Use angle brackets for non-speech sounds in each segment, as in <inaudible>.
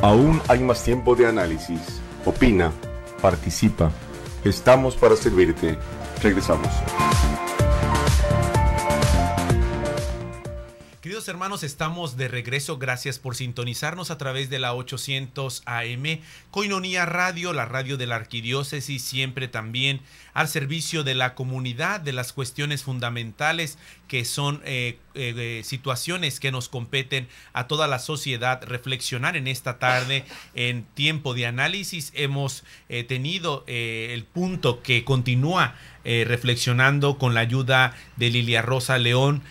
Aún hay más tiempo de análisis. Opina, participa. Estamos para servirte. Regresamos. Queridos hermanos, estamos de regreso. Gracias por sintonizarnos a través de la 800 AM, Coinonía Radio, la radio de la arquidiócesis, siempre también al servicio de la comunidad, de las cuestiones fundamentales que son eh, eh, situaciones que nos competen a toda la sociedad reflexionar en esta tarde en tiempo de análisis hemos eh, tenido el punto que continúa reflexionando con la ayuda de Lilia Rosa León,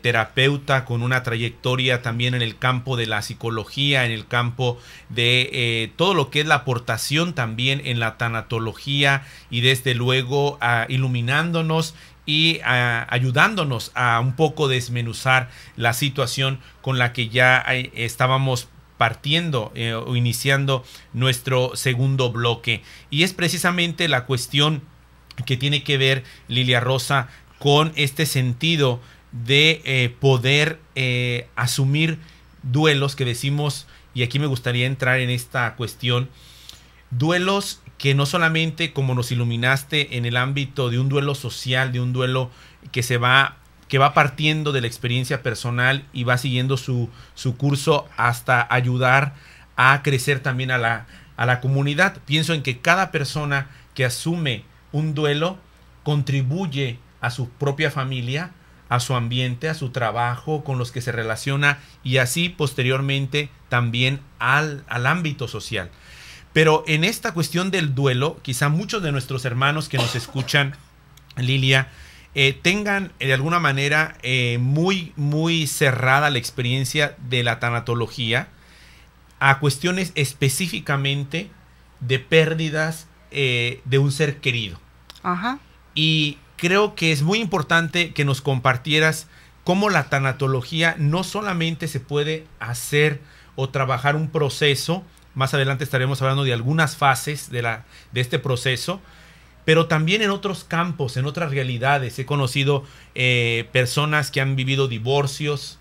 terapeuta con una trayectoria también en el campo de la psicología, en el campo de todo lo que es la aportación también en la tanatología y desde luego iluminándonos y ah, ayudándonos a un poco desmenuzar la situación con la que ya eh, estábamos partiendo eh, o iniciando nuestro segundo bloque. Y es precisamente la cuestión que tiene que ver Lilia Rosa con este sentido de eh, poder asumir duelos que decimos, y aquí me gustaría entrar en esta cuestión, duelos que no solamente como nos iluminaste en el ámbito de un duelo social, de un duelo que se va que va partiendo de la experiencia personal y va siguiendo su, su curso hasta ayudar a crecer también a la, a la comunidad. Pienso en que cada persona que asume un duelo contribuye a su propia familia, a su ambiente, a su trabajo, con los que se relaciona y así posteriormente también al ámbito social. Pero en esta cuestión del duelo, quizá muchos de nuestros hermanos que nos escuchan, Lilia, eh, tengan eh, de alguna manera eh, muy, muy cerrada la experiencia de la tanatología a cuestiones específicamente de pérdidas de un ser querido. Ajá. Y creo que es muy importante que nos compartieras cómo la tanatología no solamente se puede hacer o trabajar un proceso más adelante estaremos hablando de algunas fases de, la, de este proceso, pero también en otros campos, en otras realidades. He conocido eh, personas que han vivido divorcios,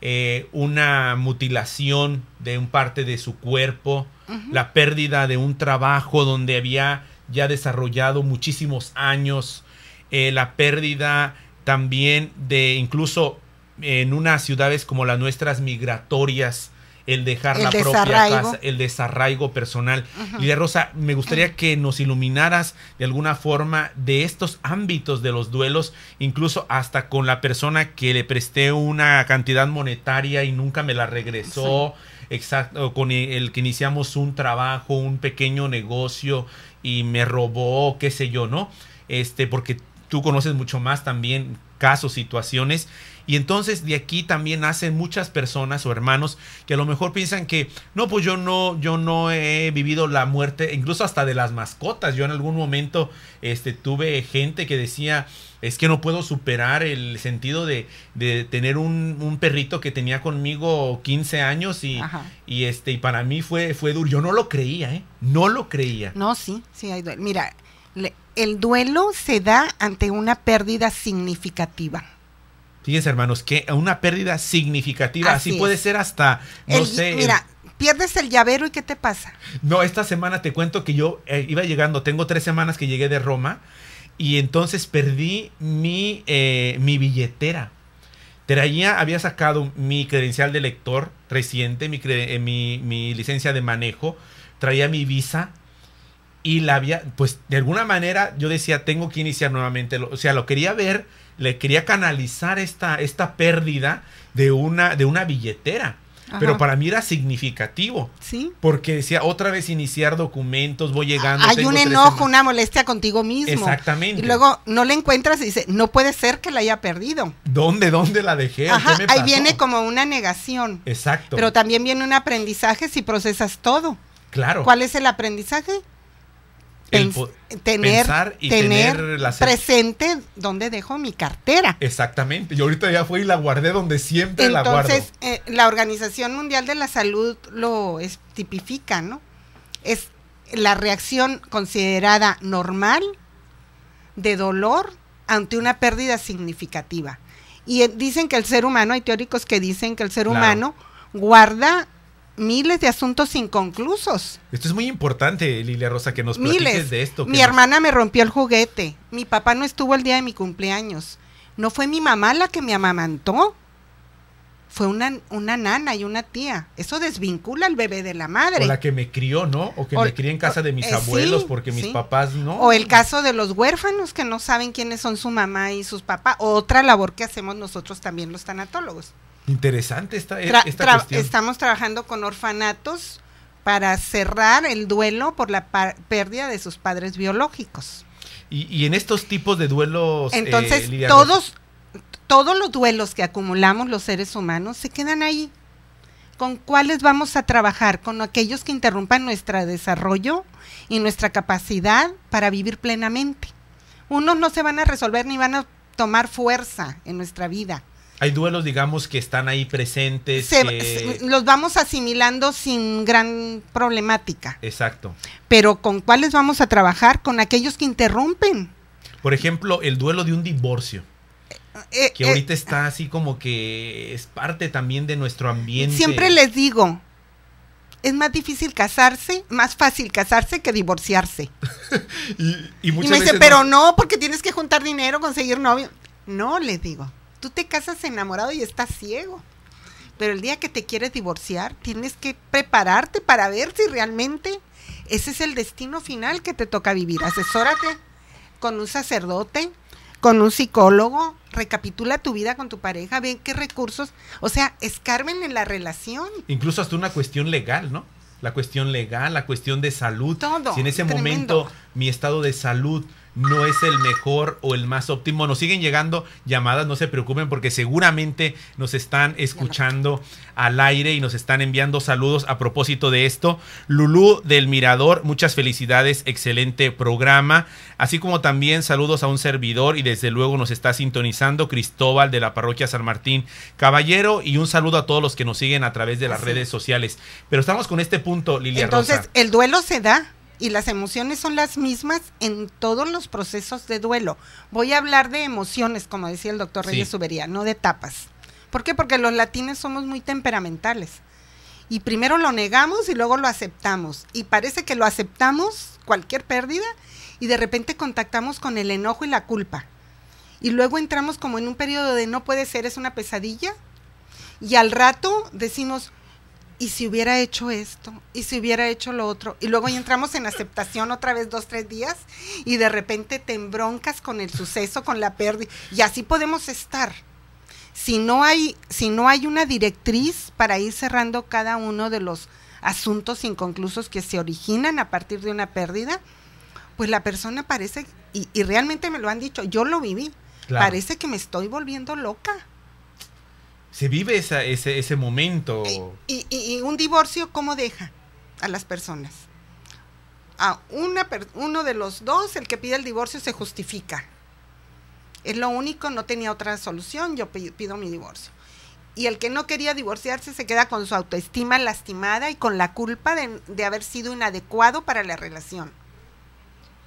eh, una mutilación de un parte de su cuerpo, la pérdida de un trabajo donde había ya desarrollado muchísimos años, eh, la pérdida también de incluso en unas ciudades como las nuestras migratorias, el dejar la propia casa, el desarraigo personal. Y de Rosa, me gustaría que nos iluminaras de alguna forma de estos ámbitos de los duelos, incluso hasta con la persona que le presté una cantidad monetaria y nunca me la regresó. Exacto, con el que iniciamos un trabajo, un pequeño negocio y me robó, qué sé yo, ¿no? Este, porque tú conoces mucho más también casos, situaciones y entonces de aquí también nacen muchas personas o hermanos que a lo mejor piensan que, no, pues yo no, yo no he vivido la muerte, incluso hasta de las mascotas. Yo en algún momento este, tuve gente que decía, es que no puedo superar el sentido de, de tener un, un, perrito que tenía conmigo 15 años y, y, este, y para mí fue, fue duro. Yo no lo creía, ¿eh? No lo creía. No, sí, sí, hay duelo. Mira, el duelo se da ante una pérdida significativa. Fíjense, hermanos, que una pérdida significativa, así, puede ser hasta, no sé. Mira, pierdes el llavero y ¿qué te pasa? No, esta semana te cuento que yo eh, iba llegando, tengo tres semanas que llegué de Roma y entonces perdí mi, eh, mi billetera. Traía, había sacado mi credencial de lector reciente, mi eh, licencia de manejo, traía mi visa, y la había, pues de alguna manera yo decía, tengo que iniciar nuevamente, o sea, lo quería ver, le quería canalizar esta, esta pérdida de una, de una billetera. Pero para mí era significativo. Sí. Porque decía, otra vez iniciar documentos, voy llegando. Hay un enojo, una molestia contigo mismo. Exactamente. Y luego no le encuentras y dice, no puede ser que la haya perdido. ¿Dónde, dónde la dejé? ahí viene como una negación. Exacto. Pero también viene un aprendizaje si procesas todo. Claro. ¿Cuál es el aprendizaje? tener, pensar y tener, presente Donde dejo mi cartera. Exactamente. Yo ahorita ya fui y la guardé donde siempre la guardo. Entonces, eh, la Organización Mundial de la Salud lo tipifica, ¿no? Es la reacción considerada normal de dolor ante una pérdida significativa. Y eh, dicen que el ser humano, hay teóricos que dicen que el ser humano guarda miles de asuntos inconclusos. Esto es muy importante, Lilia Rosa, que nos platiques de esto. Mi hermana me rompió el juguete. Mi papá no estuvo el día de mi cumpleaños. No fue mi mamá la que me amamantó. Fue una, una nana y una tía. Eso desvincula al bebé de la madre. O la que me crió, ¿no? O que me crié en casa de mis eh, abuelos porque mis papás no. O el caso de los huérfanos que no saben quiénes son su mamá y sus papás. Otra labor que hacemos nosotros también los tanatólogos. Interesante esta, eh, Estamos trabajando con orfanatos para cerrar el duelo por la pérdida de sus padres biológicos. Y, en estos tipos de duelos... Eh, Entonces, todos, todos los duelos que acumulamos los seres humanos se quedan ahí. ¿Con cuáles vamos a trabajar? Con aquellos que interrumpan nuestro desarrollo y nuestra capacidad para vivir plenamente. Unos no se van a resolver ni van a tomar fuerza en nuestra vida hay duelos, digamos, que están ahí presentes. Los vamos asimilando sin gran problemática. Exacto. Pero ¿con cuáles vamos a trabajar? Con aquellos que interrumpen. Por ejemplo, el duelo de un divorcio. Eh, que eh, ahorita está ah. así como que es parte también de nuestro ambiente. Siempre les digo, es más difícil casarse, más fácil casarse que divorciarse. <laughs> y, y, y, me dicen pero no, porque tienes que juntar dinero, conseguir novio. No, les digo tú te casas enamorado y estás ciego. Pero el día que te quieres divorciar, tienes que prepararte para ver si realmente ese es el destino final que te toca vivir. Asesórate con un sacerdote, con un psicólogo, recapitula tu vida con tu pareja, ven qué recursos, o sea, escarben en la relación. Incluso hasta una cuestión legal, ¿no? La cuestión legal, la cuestión de salud. Todo. Si en ese momento mi estado de salud no es el mejor o el más óptimo. Nos siguen llegando llamadas, no se preocupen porque seguramente nos están escuchando al aire y nos están enviando saludos a propósito de esto. Lulú del Mirador, muchas felicidades, excelente programa. Así como también saludos a un servidor y desde luego nos está sintonizando Cristóbal de la parroquia San Martín Caballero y un saludo a todos los que nos siguen a través de las redes sociales. Pero estamos con este punto, Lilia. Entonces, el duelo se da y las emociones son las mismas en todos los procesos de duelo. Voy a hablar de emociones, como decía el doctor Reyes Subería, no de tapas. ¿Por qué? Porque los latines somos muy temperamentales. Y primero lo negamos y luego lo aceptamos. Y parece que lo aceptamos, cualquier pérdida, y de repente contactamos con el enojo y la culpa. Y luego entramos como en un periodo de no puede ser, es una pesadilla. Y al rato decimos, y si hubiera hecho esto, y si hubiera hecho lo otro, y luego ya entramos en aceptación otra vez dos, tres días, y de repente te embroncas con el suceso, con la pérdida, y así podemos estar. Si no hay, si no hay una directriz para ir cerrando cada uno de los asuntos inconclusos que se originan a partir de una pérdida, pues la persona parece, y, realmente me lo han dicho, yo lo viví, parece que me estoy volviendo loca se vive esa, ese, ese momento. Y, y, un divorcio, ¿cómo deja a las personas? A una, uno de los dos, el que pide el divorcio, se justifica. Es lo único, no tenía otra solución, yo pido mi divorcio. Y el que no quería divorciarse se queda con su autoestima lastimada y con la culpa de, de haber sido inadecuado para la relación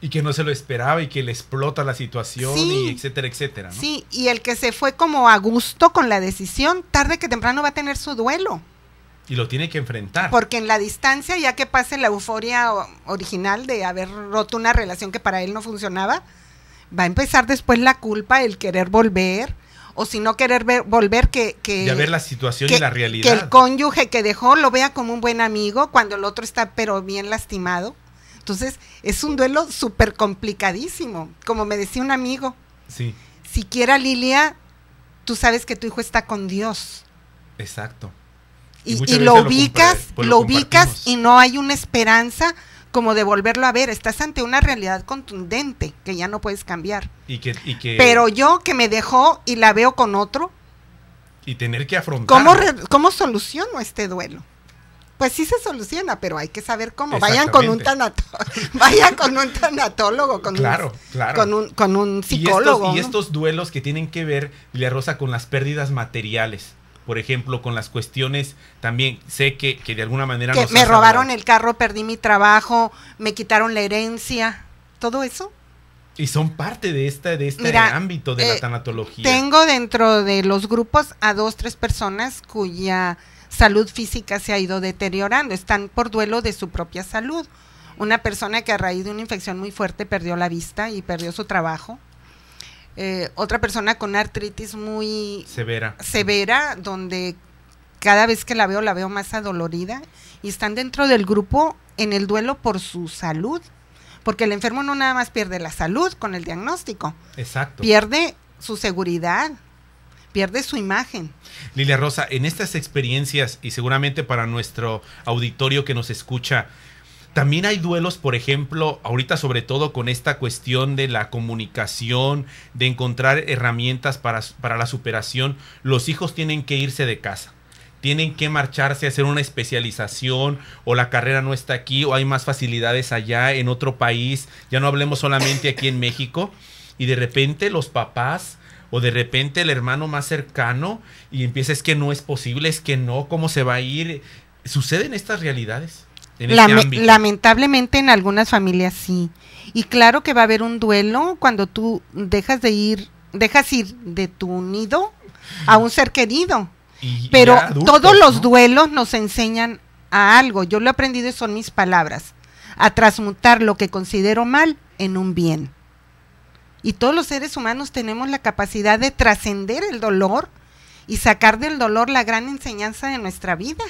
y que no se lo esperaba y que le explota la situación y etcétera, etcétera. Sí, y el que se fue como a gusto con la decisión, tarde que temprano va a tener su duelo. Y lo tiene que enfrentar. Porque en la distancia, ya que pase la euforia original de haber roto una relación que para él no funcionaba, va a empezar después la culpa, el querer volver, o si no querer volver, que... que ver la situación y la realidad. Que el cónyuge que dejó lo vea como un buen amigo cuando el otro está pero bien lastimado. Entonces, es un duelo súper complicadísimo, como me decía un amigo. Siquiera Lilia, tú sabes que tu hijo está con Dios. Exacto. Y, pues lo ubicas, lo, ubicas y no hay una esperanza como de volverlo a ver. Estás ante una realidad contundente que ya no puedes cambiar. Pero yo que me dejó y la veo con otro. Y tener que afrontar. ¿Cómo, ¿Cómo soluciono este duelo? pues sí se soluciona, pero hay que saber cómo. Vayan con un tanatólogo, <laughs> vayan con un tanatólogo, con, un, con, un, psicólogo. Y estos, duelos que tienen que ver, Lilia Rosa, con las pérdidas materiales. Por ejemplo, con las cuestiones también, sé que, que de alguna manera... Que me robaron el carro, perdí mi trabajo, me quitaron la herencia, todo eso. Y son parte de, esta, de este ámbito de la eh, tanatología. Tengo dentro de los grupos a dos, tres personas cuya salud física se ha ido deteriorando, están por duelo de su propia salud. Una persona que a raíz de una infección muy fuerte perdió la vista y perdió su trabajo. Eh, otra persona con artritis muy severa. severa, donde cada vez que la veo la veo más adolorida y están dentro del grupo en el duelo por su salud, porque el enfermo no nada más pierde la salud con el diagnóstico, Exacto. pierde su seguridad, pierde su imagen. Lilia Rosa, en estas experiencias y seguramente para nuestro auditorio que nos escucha, también hay duelos, por ejemplo, ahorita sobre todo con esta cuestión de la comunicación, de encontrar herramientas para, para la superación, los hijos tienen que irse de casa tienen que marcharse a hacer una especialización o la carrera no está aquí o hay más facilidades allá en otro país, ya no hablemos solamente aquí en México y de repente los papás o de repente el hermano más cercano y empieza es que no es posible, es que no, cómo se va a ir. Suceden estas realidades. En este Lamentablemente en algunas familias sí. Y claro que va a haber un duelo cuando tú dejas de ir, dejas ir de tu nido a un ser querido. Pero todos los duelos nos enseñan a algo. Yo lo he aprendido y son mis palabras. A transmutar lo que considero mal en un bien. Y todos los seres humanos tenemos la capacidad de trascender el dolor y sacar del dolor la gran enseñanza de nuestra vida.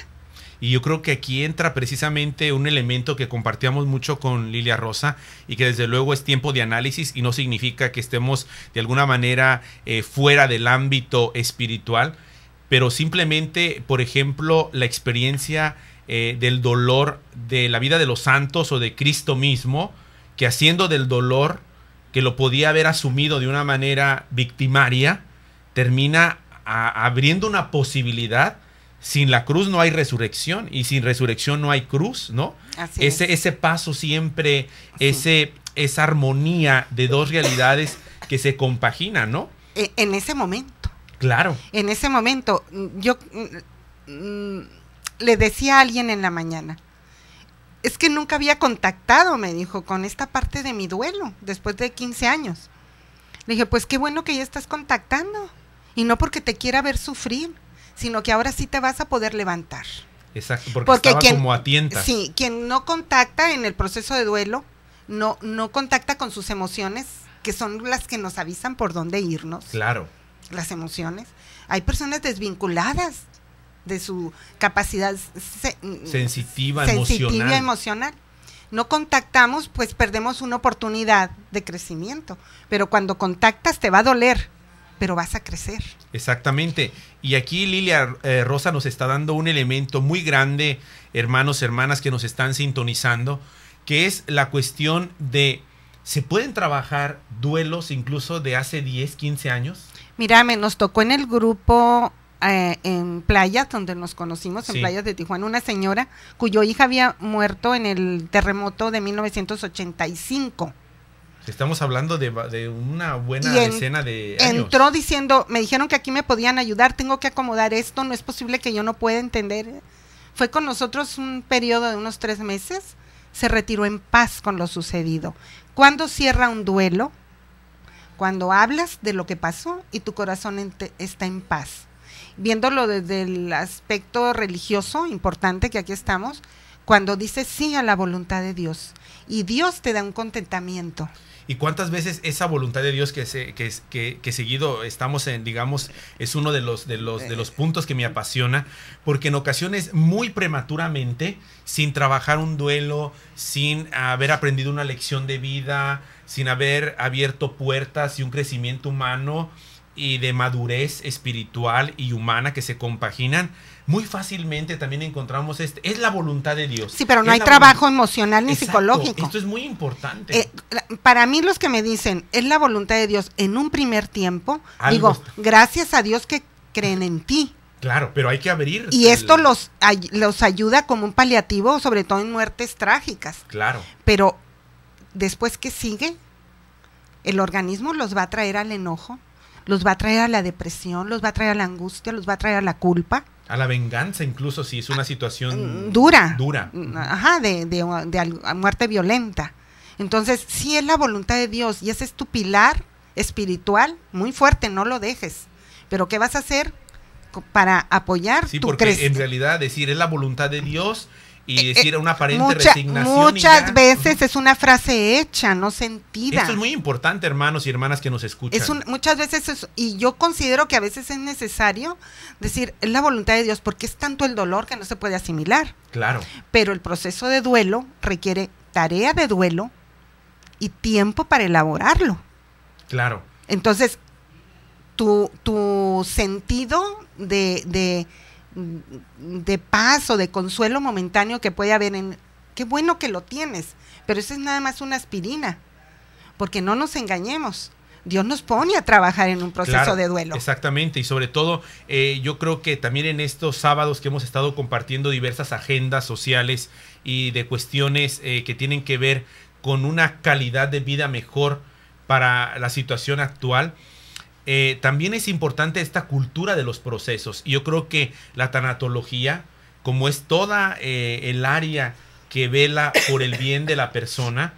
Y yo creo que aquí entra precisamente un elemento que compartíamos mucho con Lilia Rosa y que desde luego es tiempo de análisis y no significa que estemos de alguna manera eh, fuera del ámbito espiritual, pero simplemente, por ejemplo, la experiencia eh, del dolor de la vida de los santos o de Cristo mismo, que haciendo del dolor que lo podía haber asumido de una manera victimaria, termina abriendo una posibilidad. Sin la cruz no hay resurrección y sin resurrección no hay cruz, ¿no? ese, ese paso siempre, ese, esa armonía de dos realidades que se compagina ¿no? E, en ese momento. Claro. En ese momento, yo mm, le decía a alguien en la mañana, es que nunca había contactado, me dijo, con esta parte de mi duelo, después de 15 años. Le dije, pues qué bueno que ya estás contactando. Y no porque te quiera ver sufrir, sino que ahora sí te vas a poder levantar. Exacto, porque, como atienta. Sí, quien no contacta en el proceso de duelo, no, no contacta con sus emociones, que son las que nos avisan por dónde irnos. Claro. Las emociones. Hay personas desvinculadas de su capacidad sensitiva, emocional. No contactamos, pues perdemos una oportunidad de crecimiento. Pero cuando contactas te va a doler, pero vas a crecer. Exactamente. Y aquí Lilia eh, Rosa nos está dando un elemento muy grande, hermanos, hermanas que nos están sintonizando, que es la cuestión de, ¿se pueden trabajar duelos incluso de hace 10, 15 años? Mírame, nos tocó en el grupo eh, en playas donde nos conocimos, en playas de Tijuana, una señora cuyo hija había muerto en el terremoto de 1985. Estamos hablando de, una buena escena de Entró diciendo, me dijeron que aquí me podían ayudar, tengo que acomodar esto, no es posible que yo no pueda entender. Fue con nosotros un periodo de unos tres meses, se retiró en paz con lo sucedido. ¿Cuándo cierra un duelo? Cuando hablas de lo que pasó y tu corazón está en paz viéndolo desde el aspecto religioso importante que aquí estamos, cuando dices sí a la voluntad de Dios y Dios te da un contentamiento. ¿Y cuántas veces esa voluntad de Dios que, que, que, seguido estamos en, digamos, es uno de los, de, los, de los puntos que me apasiona? Porque en ocasiones muy prematuramente, sin trabajar un duelo, sin haber aprendido una lección de vida, sin haber abierto puertas y un crecimiento humano, y de madurez espiritual y humana que se compaginan, muy fácilmente también encontramos este. Es la voluntad de Dios. Sí, pero no hay trabajo emocional ni psicológico. Esto es muy importante. Eh, para mí los que me dicen, es la voluntad de Dios en un primer tiempo, digo, gracias a Dios que creen en ti. Claro, pero hay que abrir. Y esto los, los ayuda como un paliativo, sobre todo en muertes trágicas. Claro. Pero después que sigue, el organismo los va a traer al enojo, los va a traer a la depresión, los va a traer a la angustia, los va a traer a la culpa. A la venganza, incluso si es una situación mm, dura. Dura. Mm, ajá, de, muerte violenta. Entonces, sí es la voluntad de Dios y ese es tu pilar espiritual muy fuerte, no lo dejes. Pero ¿qué vas a hacer para apoyar? Sí, tu porque en realidad decir es la voluntad de Dios y decir una aparente resignación. Muchas veces es una frase hecha, no sentida. Esto es muy importante, hermanos y hermanas que nos escuchan. muchas veces, es, y yo considero que a veces es necesario decir, es la voluntad de Dios, porque es tanto el dolor que no se puede asimilar. Claro. Pero el proceso de duelo requiere tarea de duelo y tiempo para elaborarlo. Claro. Entonces, tu, tu sentido de de paz o de consuelo momentáneo que puede haber en... Qué bueno que lo tienes, pero eso es nada más una aspirina, porque no nos engañemos. Dios nos pone a trabajar en un proceso de duelo. Exactamente, y sobre todo eh, yo creo que también en estos sábados que hemos estado compartiendo diversas agendas sociales y de cuestiones eh, que tienen que ver con una calidad de vida mejor para la situación actual, eh, también es importante esta cultura de los procesos. Y yo creo que la tanatología, como es toda eh, el área que vela por el bien de la persona,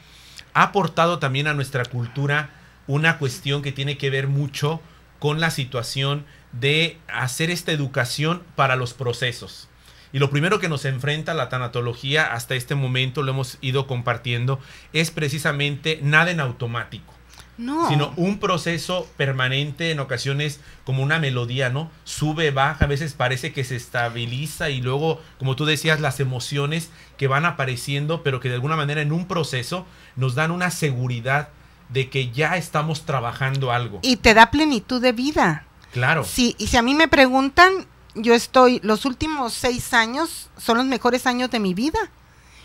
ha aportado también a nuestra cultura una cuestión que tiene que ver mucho con la situación de hacer esta educación para los procesos. Y lo primero que nos enfrenta la tanatología hasta este momento, lo hemos ido compartiendo, es precisamente nada en automático. No. Sino un proceso permanente, en ocasiones como una melodía, ¿no? Sube, baja, a veces parece que se estabiliza y luego, como tú decías, las emociones que van apareciendo, pero que de alguna manera en un proceso nos dan una seguridad de que ya estamos trabajando algo. Y te da plenitud de vida. Claro. Sí, y si a mí me preguntan, yo estoy, los últimos seis años son los mejores años de mi vida.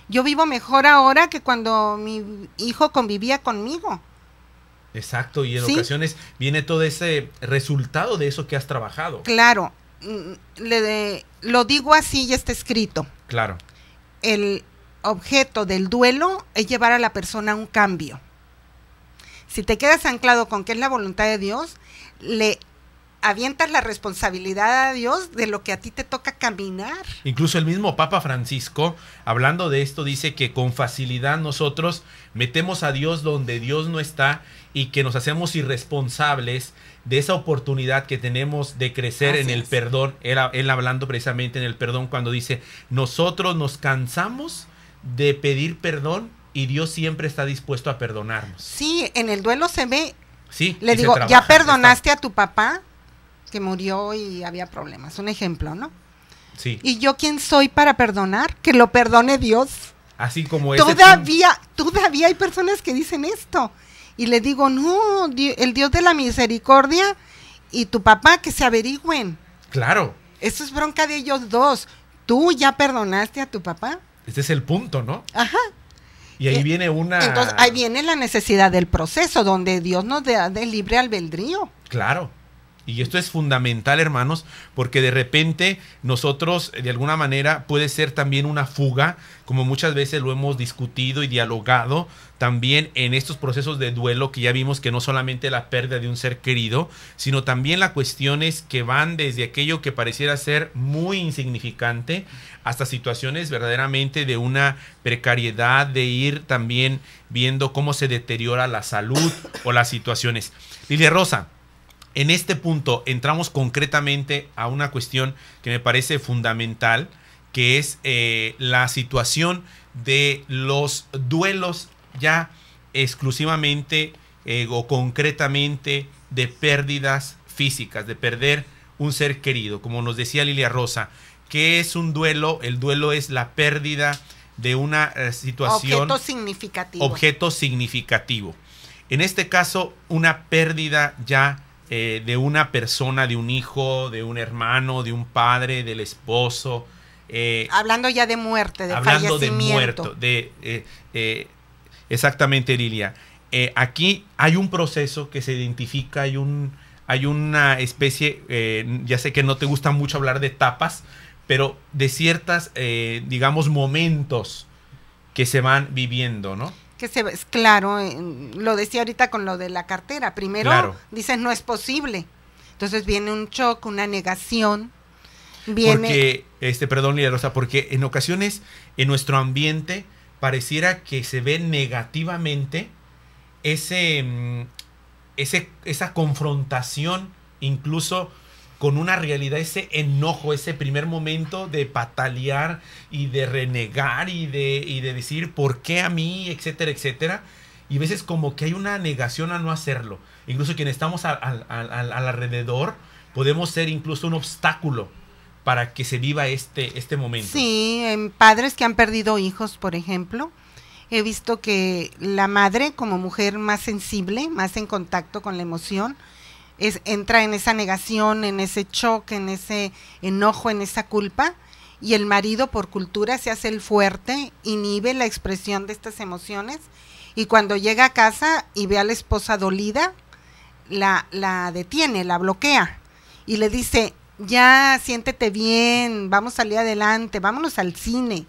Yo vivo mejor ahora que cuando mi hijo convivía conmigo. Exacto, y en ocasiones viene todo ese resultado de eso que has trabajado. Claro, mm, le lo digo así y está escrito. Claro. El objeto del duelo es llevar a la persona a un cambio. Si te quedas anclado con que es la voluntad de Dios, le avientas la responsabilidad a Dios de lo que a ti te toca caminar. Incluso el mismo Papa Francisco, hablando de esto, dice que con facilidad nosotros metemos a Dios donde Dios no está y que nos hacemos irresponsables de esa oportunidad que tenemos de crecer en el perdón. Él, hablando precisamente en el perdón cuando dice, nosotros nos cansamos de pedir perdón y Dios siempre está dispuesto a perdonarnos. Sí, en el duelo se ve. Sí. Le digo, ya perdonaste a tu papá que murió y había problemas. Un ejemplo, ¿no? Sí. ¿Y yo quién soy para perdonar? Que lo perdone Dios. Así como es. Todavía, todavía hay personas que dicen esto y le digo, no, el Dios de la misericordia y tu papá que se averigüen. Claro. Eso es bronca de ellos dos. Tú ya perdonaste a tu papá. Este es el punto, ¿no? Ajá. Y ahí eh, viene una... Entonces, ahí viene la necesidad del proceso, donde Dios nos da de libre albedrío. Claro. Y esto es fundamental, hermanos, porque de repente nosotros, eh, de alguna manera, puede ser también una fuga, como muchas veces lo hemos discutido y dialogado también en estos procesos de duelo que ya vimos que no solamente la pérdida de un ser querido, sino también las cuestiones que van desde aquello que pareciera ser muy insignificante hasta situaciones verdaderamente de una precariedad, de ir también viendo cómo se deteriora la salud o las situaciones. Lilia Rosa, en este punto entramos concretamente a una cuestión que me parece fundamental, que es eh, la situación de los duelos ya exclusivamente eh, o concretamente de pérdidas físicas, de perder un ser querido, como nos decía Lilia Rosa. ¿Qué es un duelo? El duelo es la pérdida de una eh, situación... Objeto significativo. Objeto significativo. En este caso, una pérdida ya eh, de una persona, de un hijo, de un hermano, de un padre, del esposo. Eh, hablando ya de muerte, de hablando de muerto, de eh, exactamente, Lilia. aquí hay un proceso que se identifica, hay un hay una especie, ya sé que no te gusta mucho hablar de etapas, pero de ciertas, digamos, momentos que se van viviendo, ¿no? que se es claro, lo decía ahorita con lo de la cartera, primero dicen no es posible. Entonces viene un shock, una negación. Viene... Porque este, perdón, Lidia porque en ocasiones en nuestro ambiente pareciera que se ve negativamente ese, mm, ese esa confrontación incluso con una realidad, ese enojo, ese primer momento de patalear y de renegar y de, y de decir por qué a mí, etcétera, etcétera. Y a veces como que hay una negación a no hacerlo. Incluso quienes estamos al, alrededor podemos ser incluso un obstáculo para que se viva este, este momento. Sí, en padres que han perdido hijos, por ejemplo, he visto que la madre como mujer más sensible, más en contacto con la emoción, entra en esa negación, en ese choque, en ese enojo, en esa culpa, y el marido por cultura se hace el fuerte, inhibe la expresión de estas emociones, y cuando llega a casa y ve a la esposa dolida, la, la detiene, la bloquea, y le dice, ya siéntete bien, vamos a salir adelante, vámonos al cine.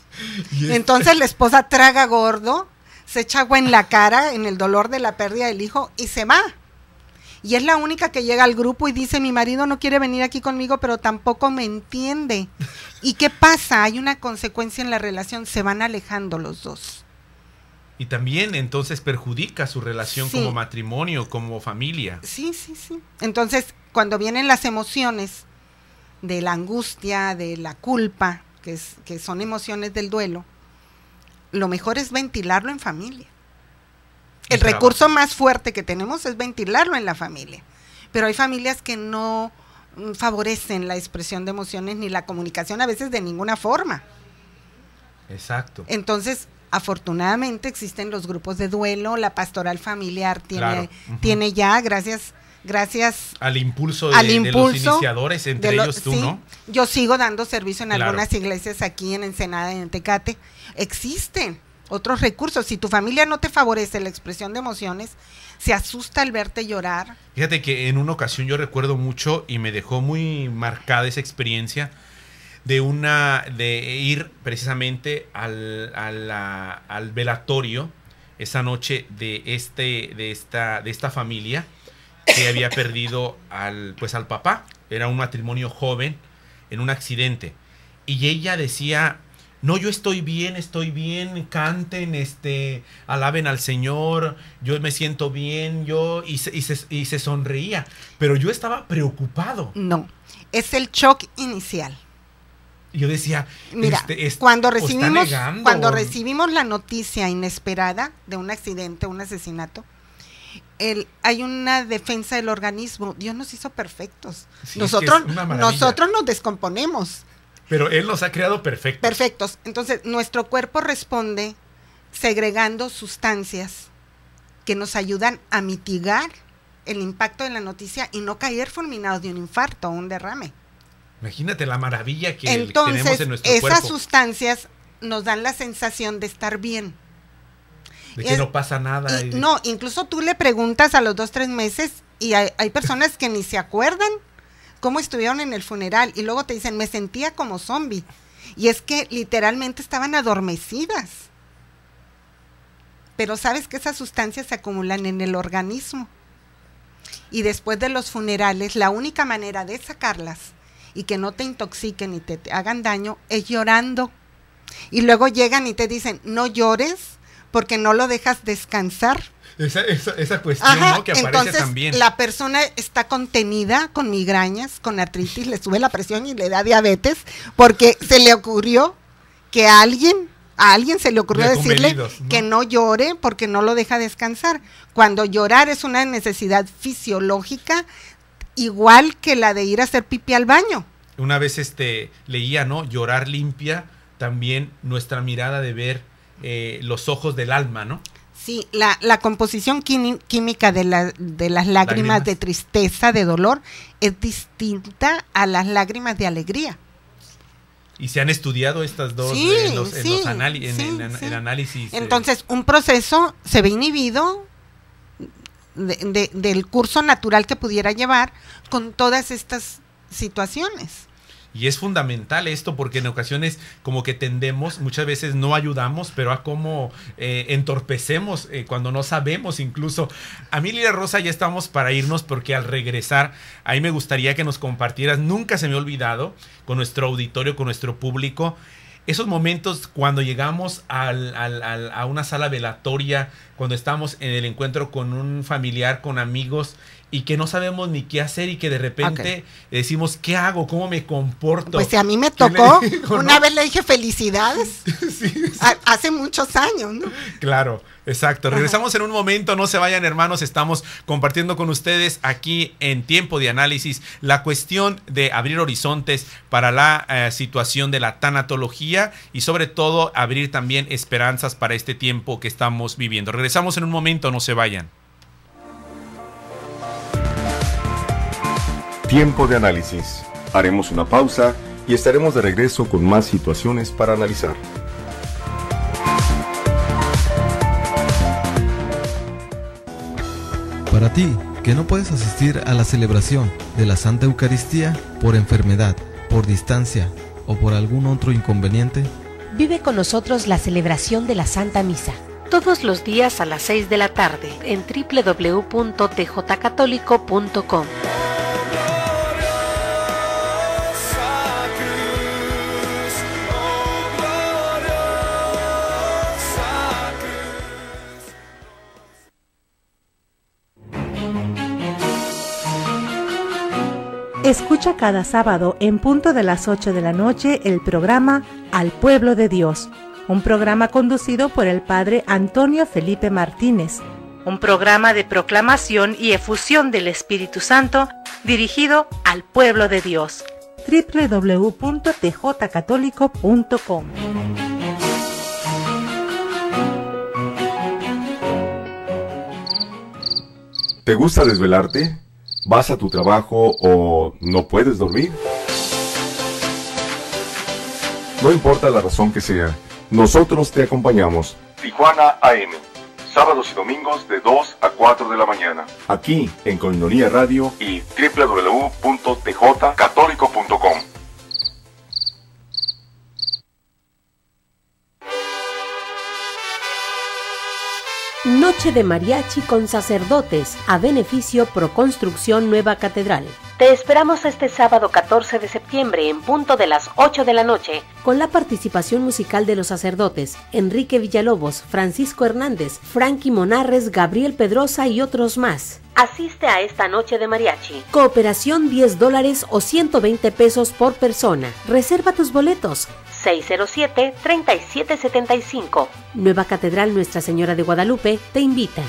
<laughs> Entonces la esposa traga gordo, se echa agua en la cara, en el dolor de la pérdida del hijo, y se va y es la única que llega al grupo y dice, mi marido no quiere venir aquí conmigo, pero tampoco me entiende. <laughs> ¿Y qué pasa? Hay una consecuencia en la relación, se van alejando los dos. Y también entonces perjudica su relación como matrimonio, como familia. Sí, sí, sí. Entonces, cuando vienen las emociones de la angustia, de la culpa, que son emociones del duelo, lo mejor es ventilarlo en familia. El, recurso más fuerte que tenemos es ventilarlo en la familia, pero hay familias que no mm, favorecen la expresión de emociones ni la comunicación a veces de ninguna forma. Exacto. Entonces, afortunadamente existen los grupos de duelo, la pastoral familiar tiene, tiene ya, gracias, gracias al impulso de, los iniciadores, entre ellos tú, ¿no? Yo sigo dando servicio en algunas iglesias aquí en Ensenada, en Tecate. Existen otros recursos. Si tu familia no te favorece la expresión de emociones, se asusta al verte llorar. Fíjate que en una ocasión yo recuerdo mucho y me dejó muy marcada esa experiencia de una de ir precisamente al, al velatorio esa noche de este de esta de esta familia que había perdido al pues al papá era un matrimonio joven en un accidente y ella decía no, yo estoy bien, estoy bien, canten, este, alaben al Señor, yo me siento bien, yo, y se, y se, y se sonreía, pero yo estaba preocupado. No, es el shock inicial. Yo decía, mira, este, cuando recibimos, cuando recibimos la noticia inesperada de un accidente, un asesinato, el, hay una defensa del organismo. Dios nos hizo perfectos. nosotros, nosotros nos descomponemos. Pero Él los ha creado perfectos. Perfectos. Entonces, nuestro cuerpo responde segregando sustancias que nos ayudan a mitigar el impacto de la noticia y no caer fulminados de un infarto o un derrame. Imagínate la maravilla que tenemos en nuestro esas sustancias nos dan la sensación de estar bien. De que no pasa nada. no, incluso tú le preguntas a los dos, tres meses y hay personas que ni se acuerdan cómo estuvieron en el funeral y luego te dicen, me sentía como zombie. Y es que literalmente estaban adormecidas. Pero sabes que esas sustancias se acumulan en el organismo. Y después de los funerales, la única manera de sacarlas y que no te intoxiquen y te, te hagan daño es llorando. Y luego llegan y te dicen, no llores porque no lo dejas descansar esa, cuestión que aparece también. La persona está contenida con migrañas, con artritis, le sube la presión y le da diabetes porque se le ocurrió que a alguien a alguien se le ocurrió decirle que no llore porque no lo deja descansar. Cuando llorar es una necesidad fisiológica igual que la de ir a hacer pipi al baño. Una vez este leía, ¿no? Llorar limpia también nuestra mirada de ver eh, los ojos del alma, ¿no? Sí, la, la composición química de, la, de las lágrimas, de tristeza, de dolor, es distinta a las lágrimas de alegría. Y se han estudiado estas dos en, los, análisis, Entonces, un proceso se ve inhibido del curso natural que pudiera llevar con todas estas situaciones. Y es fundamental esto porque en ocasiones como que tendemos, muchas veces no ayudamos, pero a cómo eh, entorpecemos eh, cuando no sabemos incluso. A mí, Lila Rosa, ya estamos para irnos porque al regresar, ahí me gustaría que nos compartieras, nunca se me ha olvidado, con nuestro auditorio, con nuestro público, esos momentos cuando llegamos a una sala velatoria, cuando estamos en el encuentro con un familiar, con amigos y que no sabemos ni qué hacer y que de repente decimos, ¿qué hago? ¿Cómo me comporto? Pues si a mí me tocó, <laughs> una vez le dije felicidades, <laughs> hace muchos años, ¿no? Claro, exacto. Regresamos en un momento, no se vayan hermanos, estamos compartiendo con ustedes aquí en tiempo de análisis la cuestión de abrir horizontes para la eh, situación de la tanatología y sobre todo abrir también esperanzas para este tiempo que estamos viviendo. Regresamos en un momento, no se vayan. Tiempo de análisis. Haremos una pausa y estaremos de regreso con más situaciones para analizar. Para ti, que no puedes asistir a la celebración de la Santa Eucaristía por enfermedad, por distancia o por algún otro inconveniente, vive con nosotros la celebración de la Santa Misa. Todos los días a las 6 de la tarde en www.tjcatólico.com. Escucha cada sábado en punto de las 8 de la noche el programa Al Pueblo de Dios, un programa conducido por el Padre Antonio Felipe Martínez, un programa de proclamación y efusión del Espíritu Santo dirigido al pueblo de Dios. www.tjcatólico.com ¿Te gusta desvelarte? vas a tu trabajo o no puedes dormir. No importa la razón que sea, nosotros te acompañamos. Tijuana AM, sábados y domingos de 2 a 4 de la mañana. Aquí en Colonia Radio y www.tjcatólico.com. Noche de Mariachi con sacerdotes a beneficio Construcción Nueva Catedral. Te esperamos este sábado 14 de septiembre en punto de las 8 de la noche con la participación musical de los sacerdotes Enrique Villalobos, Francisco Hernández, Frankie Monarres, Gabriel Pedrosa y otros más. Asiste a esta noche de mariachi. Cooperación 10 dólares o 120 pesos por persona. Reserva tus boletos 607-3775. Nueva Catedral Nuestra Señora de Guadalupe te invita.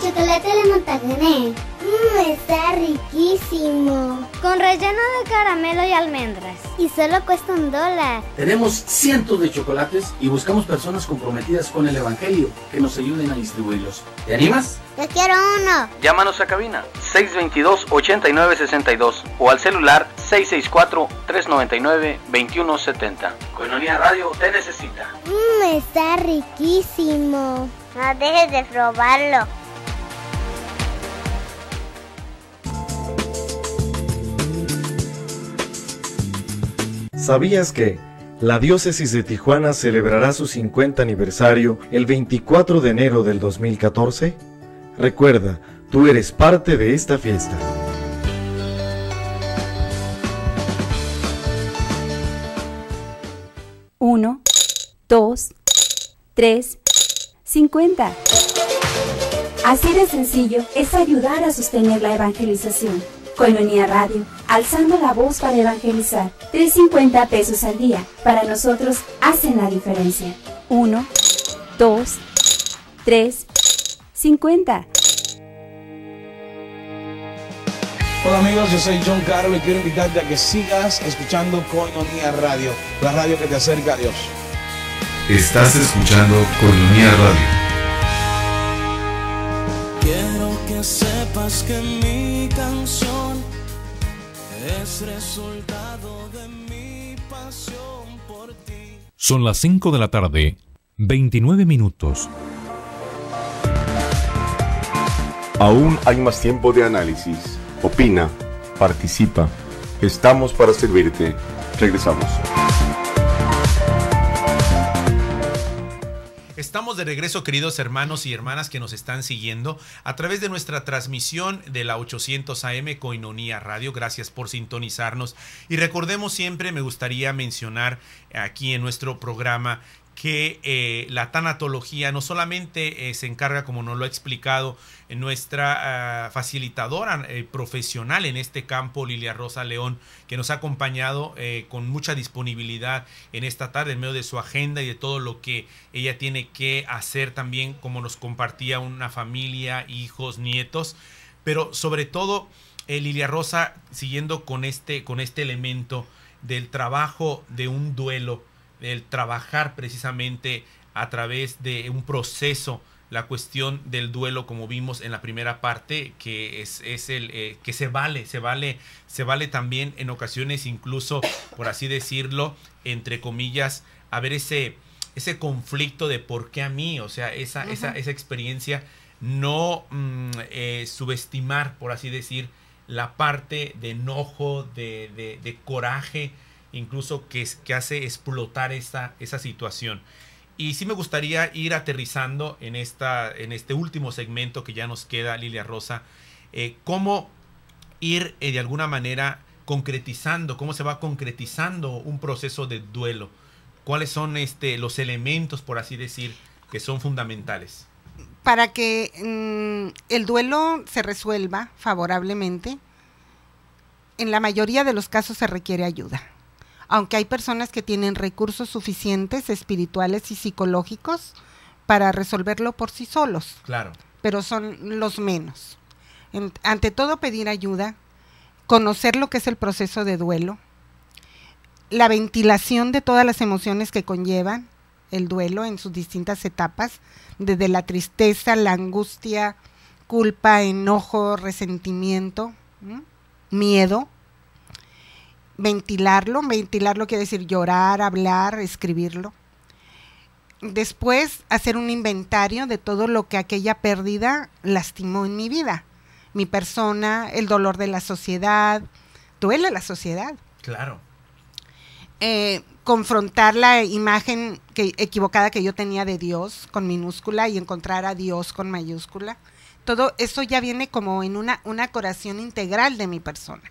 Chocolate de montaña. Mmm, está riquísimo. Con relleno de caramelo y almendras. Y solo cuesta un dólar. Tenemos cientos de chocolates y buscamos personas comprometidas con el Evangelio que nos ayuden a distribuirlos. ¿Te animas? Yo quiero uno. Llámanos a cabina 622-8962 o al celular 664-399-2170. Colonia Radio te necesita. Mmm, está riquísimo. No dejes de probarlo. ¿Sabías que la diócesis de Tijuana celebrará su 50 aniversario el 24 de enero del 2014? Recuerda, tú eres parte de esta fiesta. 1, 2, 3, 50. Así de sencillo es ayudar a sostener la evangelización. Colonia Radio, alzando la voz para evangelizar. 3.50 pesos al día. Para nosotros hacen la diferencia. 1, 2, 3, 50. Hola amigos, yo soy John Carlos y quiero invitarte a que sigas escuchando Colonia Radio, la radio que te acerca a Dios. Estás escuchando Colonia Radio. Quiero que sepas que mi canción es resultado de mi pasión por ti. Son las 5 de la tarde, 29 minutos. Aún hay más tiempo de análisis. Opina, participa. Estamos para servirte. Regresamos. Estamos de regreso, queridos hermanos y hermanas que nos están siguiendo a través de nuestra transmisión de la 800 AM Coinonía Radio. Gracias por sintonizarnos. Y recordemos siempre, me gustaría mencionar aquí en nuestro programa que eh, la tanatología no solamente eh, se encarga, como nos lo ha explicado nuestra ah, facilitadora eh, profesional en este campo, Lilia Rosa León, que nos ha acompañado con mucha disponibilidad en esta tarde, en medio de su agenda y de todo lo que ella tiene que hacer también, como nos compartía una familia, hijos, nietos, pero sobre todo, Lilia Rosa, siguiendo con este, con este elemento del trabajo de un duelo, el trabajar precisamente a través de un proceso la cuestión del duelo como vimos en la primera parte que es, es el eh, que se vale se vale se vale también en ocasiones incluso por así decirlo entre comillas a ver ese ese conflicto de por qué a mí o sea esa esa, esa experiencia no mm, eh, subestimar por así decir la parte de enojo de coraje incluso que, que hace explotar esa, esa situación. Y sí me gustaría ir aterrizando en, esta, en este último segmento que ya nos queda, Lilia Rosa, eh, cómo ir eh, de alguna manera concretizando, cómo se va concretizando un proceso de duelo, cuáles son este, los elementos, por así decir, que son fundamentales. Para que mm, el duelo se resuelva favorablemente, en la mayoría de los casos se requiere ayuda aunque hay personas que tienen recursos suficientes espirituales y psicológicos para resolverlo por sí solos. Claro. Pero son los menos. ante todo pedir ayuda, conocer lo que es el proceso de duelo, la ventilación de todas las emociones que conllevan el duelo en sus distintas etapas, desde la tristeza, la angustia, culpa, enojo, resentimiento, miedo, ventilarlo. Ventilarlo quiere decir llorar, hablar, escribirlo. Después, hacer un inventario de todo lo que aquella pérdida lastimó en mi vida. Mi persona, el dolor de la sociedad. Duele la sociedad. Claro. Eh, confrontar la imagen que, equivocada que yo tenía de Dios con minúscula y encontrar a Dios con mayúscula. Todo eso ya viene como en una, una curación integral de mi persona.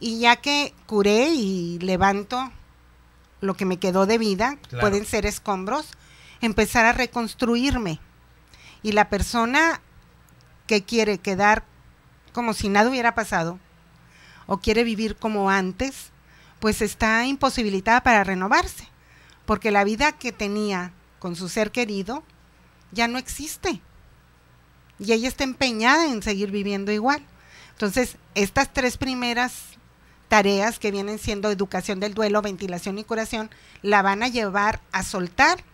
Y ya que curé y levanto lo que me quedó de vida, pueden ser escombros, empezar a reconstruirme. Y la persona que quiere quedar como si nada hubiera pasado o quiere vivir como antes, pues está imposibilitada para renovarse, porque la vida que tenía con su ser querido ya no existe. Y ella está empeñada en seguir viviendo igual. Entonces, estas tres primeras tareas que vienen siendo educación del duelo, ventilación y curación, la van a llevar a soltar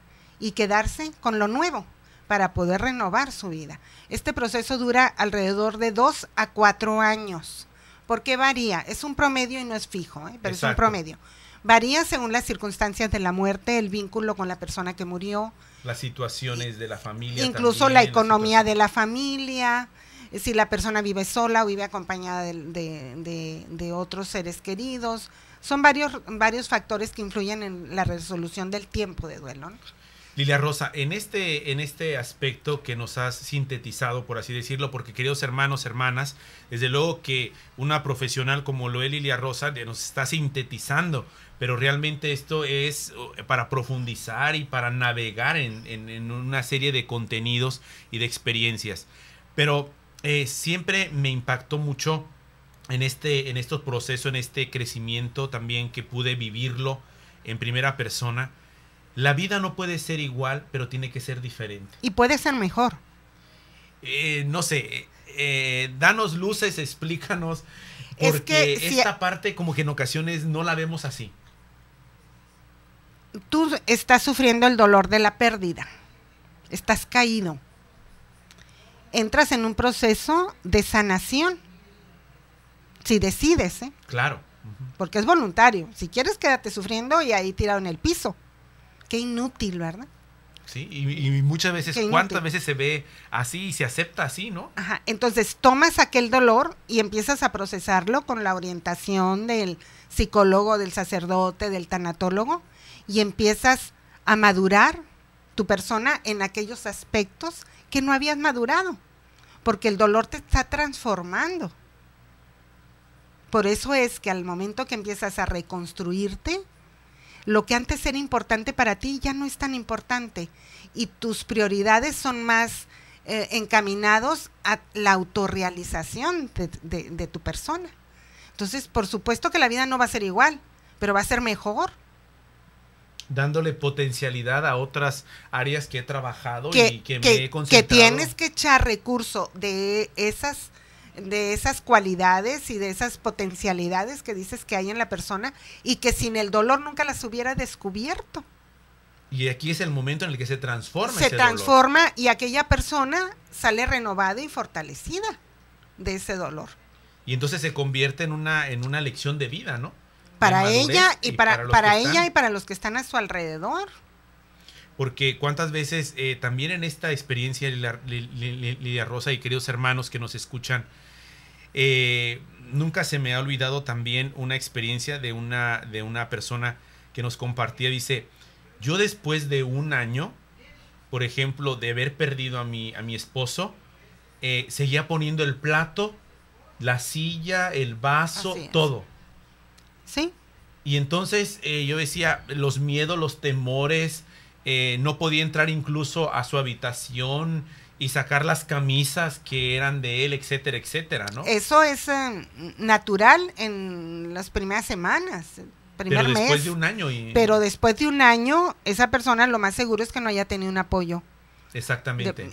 y quedarse con lo nuevo para poder renovar su vida. Este proceso dura alrededor de dos a cuatro años. porque varía? Es un promedio y no es fijo, ¿eh? pero es un promedio. Varía según las circunstancias de la muerte, el vínculo con la persona que murió. Las situaciones de la familia. Incluso la economía de la familia, si la persona vive sola o vive acompañada de, otros seres queridos. Son varios, varios factores que influyen en la resolución del tiempo de duelo. Lilia Rosa, en este, en este aspecto que nos has sintetizado, por así decirlo, porque queridos hermanos, hermanas, desde luego que una profesional como lo es Lilia Rosa nos está sintetizando, pero realmente esto es eh, para profundizar y para navegar en, en una serie de contenidos y de experiencias. Pero eh, siempre me impactó mucho en, este, en estos procesos, en este crecimiento también que pude vivirlo en primera persona. La vida no puede ser igual, pero tiene que ser diferente. Y puede ser mejor. Eh, no sé, eh, danos luces, <laughs> explícanos, porque es esta parte como que en ocasiones no la vemos así. Tú estás sufriendo el dolor de la pérdida, estás caído, entras en un proceso de sanación. Si decides, ¿eh? Claro. Porque es voluntario. Si quieres, quédate sufriendo y ahí tirado en el piso. Qué inútil, ¿verdad? Sí, y, y muchas veces, ¿cuántas veces se ve así y se acepta así, no? Ajá, entonces tomas aquel dolor y empiezas a procesarlo con la orientación del psicólogo, del sacerdote, del tanatólogo, y empiezas a madurar tu persona en aquellos aspectos que no habías madurado, porque el dolor te está transformando. Por eso es que al momento que empiezas a reconstruirte, lo que antes era importante para ti ya no es tan importante y tus prioridades son más eh, encaminados a la autorrealización de tu persona. Entonces, por supuesto que la vida no va a ser igual, pero va a ser mejor dándole potencialidad a otras áreas que he trabajado y que, me he Que tienes que echar recurso de esas de esas cualidades y de esas potencialidades que dices que hay en la persona y que sin el dolor nunca las hubiera descubierto. Y aquí es el momento en el que se transforma. Se transforma y aquella persona sale renovada y fortalecida de ese dolor. Y entonces se convierte en una, en una lección de vida, ¿no? para ella y, para, para, ella y para los que están a su alrededor. Porque cuántas veces eh, también en esta experiencia, Lidia, Lidia, Rosa y queridos hermanos que nos escuchan, eh, nunca se me ha olvidado también una experiencia de una, de una persona que nos compartía. Dice, yo después de un año, por ejemplo, de haber perdido a mi, a mi esposo, eh, seguía poniendo el plato, la silla, el vaso, todo Sí. Y entonces eh, yo decía, los miedos, los temores, eh, no podía entrar incluso a su habitación y sacar las camisas que eran de él, etcétera, etcétera, ¿no? Eso es eh, natural en las primeras semanas. Primer pero después de un año. Pero después de un año, esa persona lo más seguro es que no haya tenido un apoyo. Exactamente.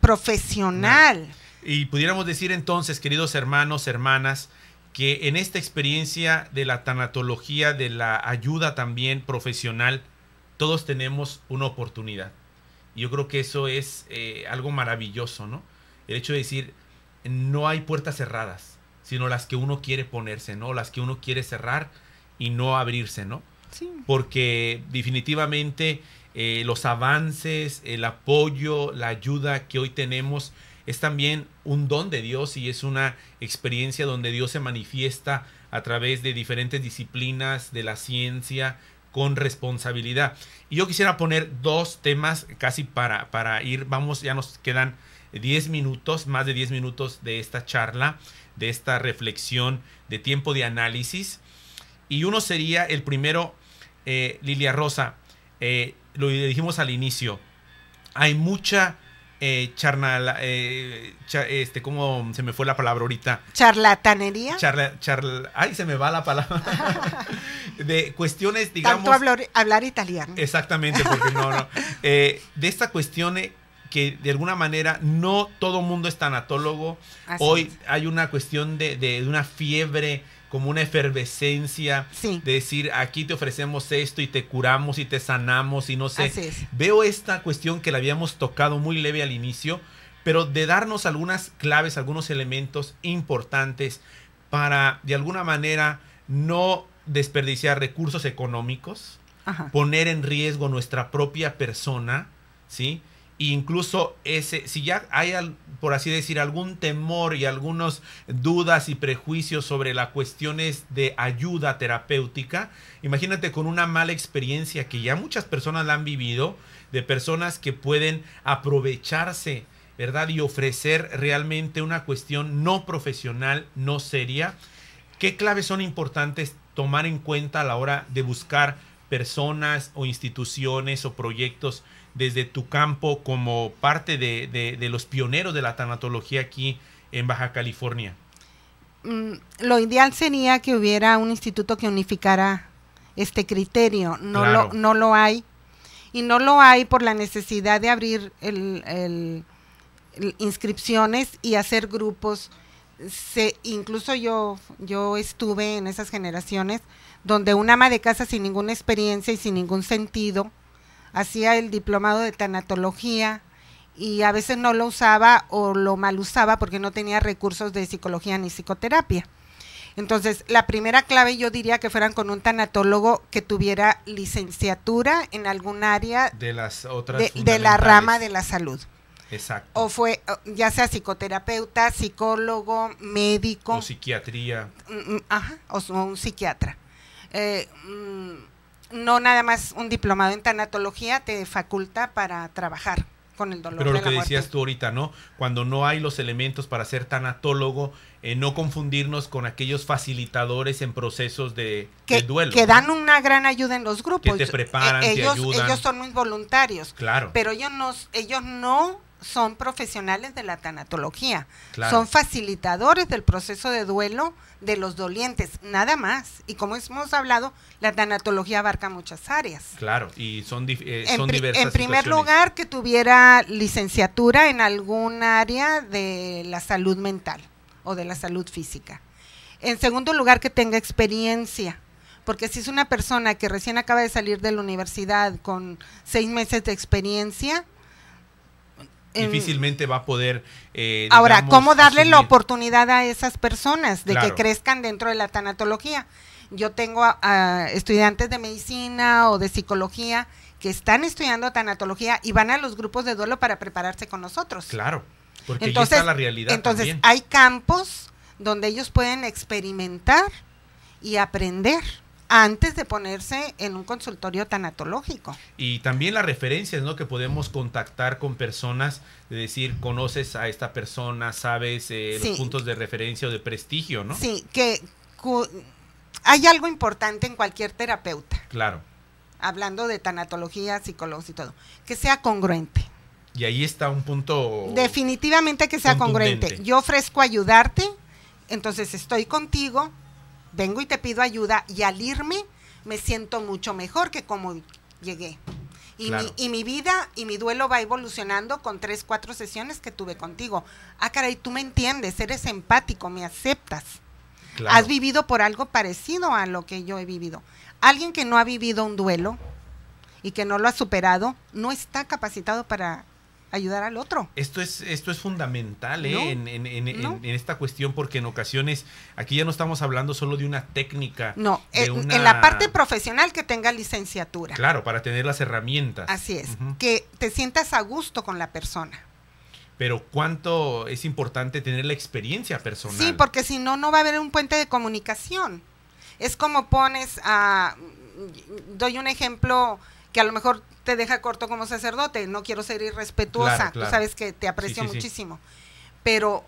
profesional. Y pudiéramos decir entonces, queridos hermanos, hermanas, que en esta experiencia de la tanatología, de la ayuda también profesional, todos tenemos una oportunidad. Y yo creo que eso es eh, algo maravilloso, ¿no? El hecho de decir, no hay puertas cerradas, sino las que uno quiere ponerse, ¿no? Las que uno quiere cerrar y no abrirse, ¿no? Sí. Porque definitivamente eh, los avances, el apoyo, la ayuda que hoy tenemos, es también un don de Dios y es una experiencia donde Dios se manifiesta a través de diferentes disciplinas de la ciencia con responsabilidad. Y yo quisiera poner dos temas casi para, para ir, vamos, ya nos quedan 10 minutos, más de 10 minutos de esta charla, de esta reflexión, de tiempo de análisis. Y uno sería el primero, eh, Lilia Rosa, eh, lo dijimos al inicio, hay mucha eh, charnal, eh, este, como se me fue la palabra ahorita? Charlatanería. Charla, charla, ay, se me va la palabra. <laughs> de cuestiones, digamos. Tanto hablar, hablar italiano. Exactamente, porque no, no. <laughs> Eh, de esta cuestión eh, que de alguna manera no todo mundo es tanatólogo. Hoy hay una cuestión de, de una fiebre como una efervescencia de decir, aquí te ofrecemos esto y te curamos y te sanamos y no sé. Veo esta cuestión que la habíamos tocado muy leve al inicio, pero de darnos algunas claves, algunos elementos importantes para, de alguna manera, no desperdiciar recursos económicos, poner en riesgo nuestra propia persona, ¿sí? incluso ese, si ya hay, por así decir, algún temor y algunas dudas y prejuicios sobre las cuestiones de ayuda terapéutica, imagínate con una mala experiencia que ya muchas personas la han vivido, de personas que pueden aprovecharse, ¿verdad? Y ofrecer realmente una cuestión no profesional, no seria. ¿Qué claves son importantes tomar en cuenta a la hora de buscar personas o instituciones o proyectos desde tu campo como parte de, los pioneros de la tanatología aquí en Baja California? Mm, lo ideal sería que hubiera un instituto que unificara este criterio. No, lo, no lo hay. Y no lo hay por la necesidad de abrir el inscripciones y hacer grupos. Se, incluso yo, yo estuve en esas generaciones donde una ama de casa sin ninguna experiencia y sin ningún sentido hacía el diplomado de tanatología y a veces no lo usaba o lo mal usaba porque no tenía recursos de psicología ni psicoterapia. Entonces, la primera clave yo diría que fueran con un tanatólogo que tuviera licenciatura en algún área de las otras de, de la rama de la salud. Exacto. O fue ya sea psicoterapeuta, psicólogo, médico o psiquiatría. Mm, mm, ajá, o un psiquiatra. Eh, mm, no nada más un diplomado en tanatología te faculta para trabajar con el dolor. Pero lo que decías tú ahorita, ¿no? Cuando no hay los elementos para ser tanatólogo, eh, no confundirnos con aquellos facilitadores en procesos de, que, de duelo. Que dan una gran ayuda en los grupos. Que te preparan, ellos, ayudan. Ellos son muy voluntarios. Claro. Pero ellos ellos no son profesionales de la tanatología, son facilitadores del proceso de duelo de los dolientes, nada más. Y como hemos hablado, la tanatología abarca muchas áreas. Claro, y son, eh, diversas. En primer lugar, que tuviera licenciatura en algún área de la salud mental o de la salud física. En segundo lugar, que tenga experiencia porque si es una persona que recién acaba de salir de la universidad con seis meses de experiencia, difícilmente va a poder... Eh, Ahora, ¿cómo darle la oportunidad a esas personas de que crezcan dentro de la tanatología? Yo tengo a, estudiantes de medicina o de psicología que están estudiando tanatología y van a los grupos de duelo para prepararse con nosotros. Claro, porque entonces, está la realidad. Entonces, hay campos donde ellos pueden experimentar y aprender antes de ponerse en un consultorio tanatológico. Y también las referencias, ¿no? Que podemos contactar con personas, de decir, conoces a esta persona, sabes eh, los puntos de referencia o de prestigio, ¿no? Sí, que hay algo importante en cualquier terapeuta. Claro. Hablando de tanatología, psicólogos y todo, que sea congruente. Y ahí está un punto. Definitivamente que sea congruente. Yo ofrezco ayudarte, entonces estoy contigo, vengo y te pido ayuda y al irme me siento mucho mejor que como llegué. Y, mi, vida y mi duelo va evolucionando con tres, cuatro sesiones que tuve contigo. Ah, caray, tú me entiendes, eres empático, me aceptas. Has vivido por algo parecido a lo que yo he vivido. Alguien que no ha vivido un duelo y que no lo ha superado, no está capacitado para ayudar al otro. Esto es, esto es fundamental ¿eh? en, esta cuestión porque en ocasiones aquí ya no estamos hablando solo de una técnica. No, eh, en, la parte profesional que tenga licenciatura. Claro, para tener las herramientas. Así es, que te sientas a gusto con la persona pero cuánto es importante tener la experiencia personal. Sí, porque si no, no va a haber un puente de comunicación. Es como pones a, doy un ejemplo que a lo mejor te deja corto como sacerdote, no quiero ser irrespetuosa, tú sabes que te aprecio muchísimo, pero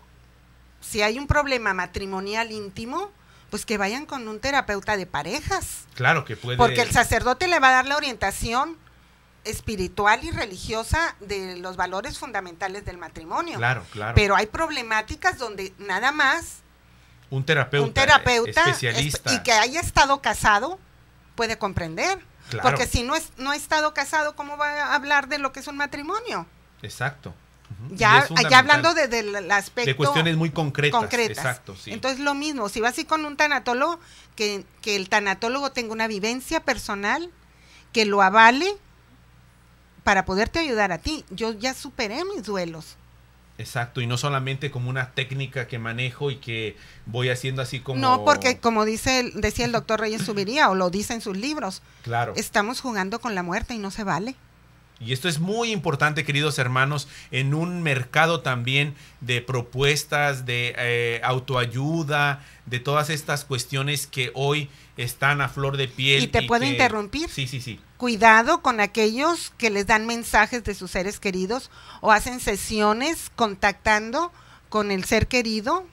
si hay un problema matrimonial íntimo, pues que vayan con un terapeuta de parejas. Claro que puede. Porque el sacerdote le va a dar la orientación espiritual y religiosa de los valores fundamentales del matrimonio. Claro, claro. Pero hay problemáticas donde nada más un terapeuta, un terapeuta especialista y que haya estado casado puede comprender. Porque si no, es, no ha estado casado, ¿cómo va a hablar de lo que es un matrimonio? Exacto. Ya, ya hablando del de, aspecto. De cuestiones muy concretas. Exacto, sí. Entonces, lo mismo, si vas así con un tanatólogo, que, que el tanatólogo tenga una vivencia personal que lo avale para poderte ayudar a ti. Yo ya superé mis duelos. Exacto, y no solamente como una técnica que manejo y que voy haciendo así como... No, porque como dice decía el doctor Reyes Subiría, o lo dice en sus libros, claro. estamos jugando con la muerte y no se vale. Y esto es muy importante, queridos hermanos, en un mercado también de propuestas, de eh, autoayuda, de todas estas cuestiones que hoy están a flor de piel. Y te puedo interrumpir. Sí, sí, sí. Cuidado con aquellos que les dan mensajes de sus seres queridos o hacen sesiones contactando con el ser querido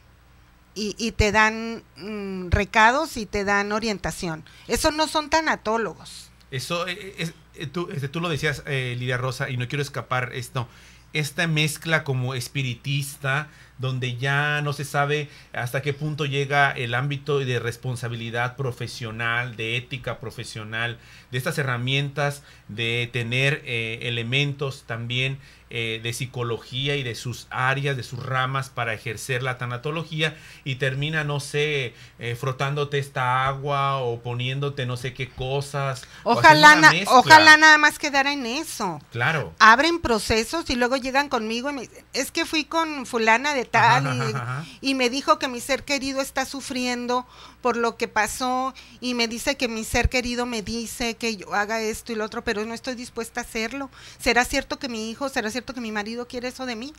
y, te dan mm, recados y te dan orientación. eso no son tanatólogos. Eso eh, es, eh, este, tú, lo decías, eh, Lidia Rosa, y no quiero escapar esto esta mezcla como espiritista, donde ya no se sabe hasta qué punto llega el ámbito de responsabilidad profesional, de ética profesional, de estas herramientas, de tener eh, elementos también eh, de psicología y de sus áreas, de sus ramas para ejercer la tanatología y termina, no sé, eh, frotándote esta agua o poniéndote no sé qué cosas. Ojalá, ojalá nada más quedara en eso. Claro. Abren procesos y luego llegan conmigo y me es que fui con fulana de tal y me dijo que mi ser querido está sufriendo por lo que pasó y me dice que mi ser querido me dice que yo haga esto y lo otro, pero no estoy dispuesta a hacerlo. ¿Será cierto que mi hijo, será cierto que mi marido quiere eso de mí?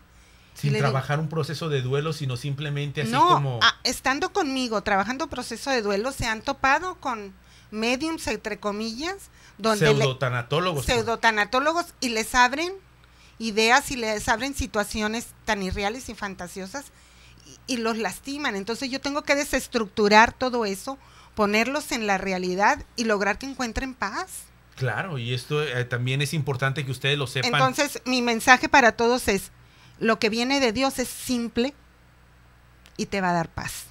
Sin trabajar un proceso de duelo, sino simplemente así como... estando conmigo, trabajando proceso de duelo, se han topado con mediums, entre comillas, donde... Pseudotanatólogos. Pues. pseudotanatólogos y les abren ideas y les abren situaciones tan irreales y fantasiosas y los lastiman. Entonces yo tengo que desestructurar todo eso, ponerlos en la realidad y lograr que encuentren paz. Claro, y esto eh, también es importante que ustedes lo sepan. Entonces mi mensaje para todos es, lo que viene de Dios es simple y te va a dar paz.